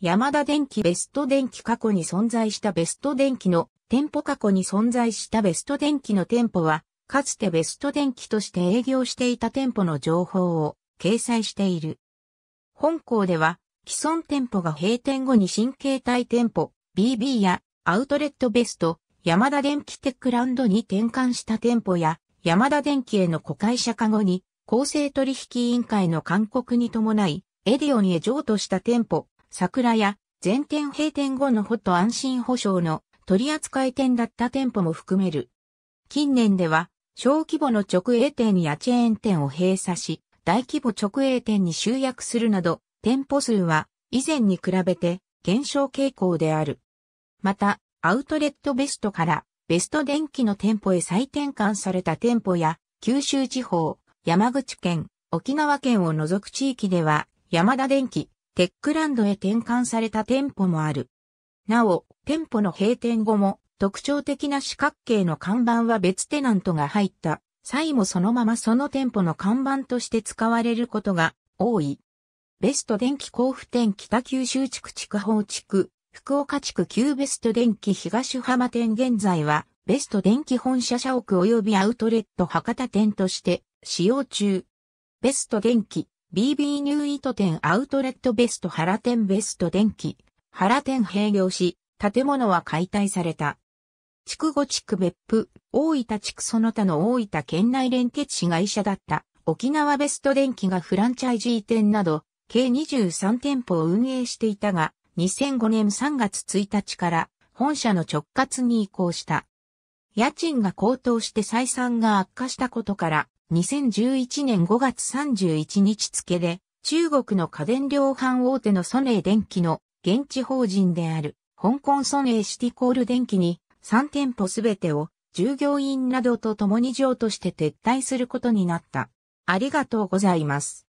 山田電機ベスト電機過去に存在したベスト電機の店舗過去に存在したベスト電機の店舗は、かつてベスト電機として営業していた店舗の情報を掲載している。本校では、既存店舗が閉店後に新形態店舗、BB やアウトレットベスト、山田電機テックランドに転換した店舗や、山田電機への子会社化後に、公正取引委員会の勧告に伴い、エディオンへ譲渡した店舗、桜や全店閉店後のッと安心保障の取扱い店だった店舗も含める。近年では小規模の直営店やチェーン店を閉鎖し、大規模直営店に集約するなど、店舗数は以前に比べて減少傾向である。また、アウトレットベストからベスト電気の店舗へ再転換された店舗や、九州地方、山口県、沖縄県を除く地域では、山田電機、テックランドへ転換された店舗もある。なお、店舗の閉店後も特徴的な四角形の看板は別テナントが入った際もそのままその店舗の看板として使われることが多い。ベスト電気交付店北九州地区地区法地区、福岡地区旧ベスト電気東浜店現在はベスト電気本社社屋及びアウトレット博多店として使用中。ベスト電気 BB ニューイト店アウトレットベスト原店ベスト電気、原店閉業し、建物は解体された。地区後地区別府、大分地区その他の大分県内連結市会社だった沖縄ベスト電気がフランチャイジー店など、計23店舗を運営していたが、2005年3月1日から本社の直轄に移行した。家賃が高騰して採算が悪化したことから、2011年5月31日付で、中国の家電量販大手のソネー電機の現地法人である、香港ソネーシティコール電機に3店舗すべてを従業員などと共に譲渡して撤退することになった。ありがとうございます。